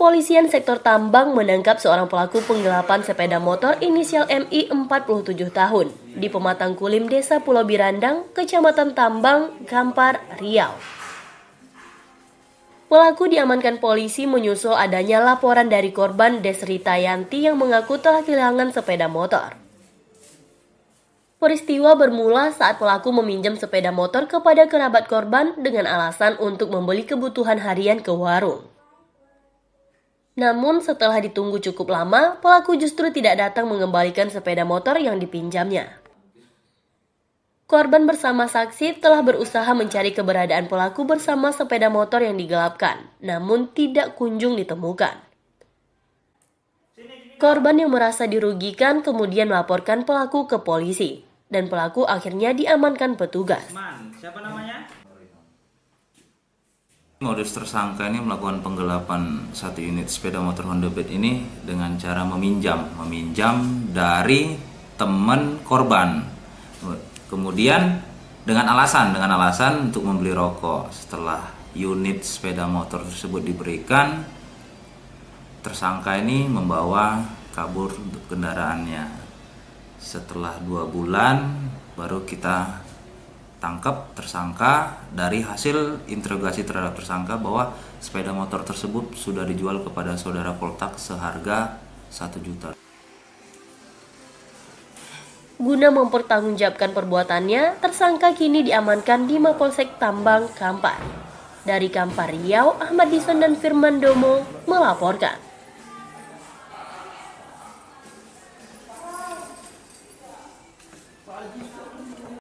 Kepolisian Sektor Tambang menangkap seorang pelaku penggelapan sepeda motor inisial MI 47 tahun di Pematang Kulim Desa Pulau Birandang, Kecamatan Tambang, Kampar, Riau. Pelaku diamankan polisi menyusul adanya laporan dari korban Desri Tayanti yang mengaku telah kehilangan sepeda motor. Peristiwa bermula saat pelaku meminjam sepeda motor kepada kerabat korban dengan alasan untuk membeli kebutuhan harian ke warung. Namun setelah ditunggu cukup lama, pelaku justru tidak datang mengembalikan sepeda motor yang dipinjamnya. Korban bersama saksi telah berusaha mencari keberadaan pelaku bersama sepeda motor yang digelapkan, namun tidak kunjung ditemukan. Korban yang merasa dirugikan kemudian melaporkan pelaku ke polisi, dan pelaku akhirnya diamankan petugas. Modus tersangka ini melakukan penggelapan satu unit sepeda motor Honda Beat ini dengan cara meminjam, meminjam dari teman korban. Kemudian dengan alasan, dengan alasan untuk membeli rokok. Setelah unit sepeda motor tersebut diberikan, tersangka ini membawa kabur kendaraannya. Setelah dua bulan, baru kita tangkap tersangka dari hasil interogasi terhadap tersangka bahwa sepeda motor tersebut sudah dijual kepada saudara Poltak seharga 1 juta. Guna mempertanggungjawabkan perbuatannya, tersangka kini diamankan di Mapolsek Tambang, Kampar. Dari Kampar Riau, Ahmad Dison dan Firman Domo melaporkan.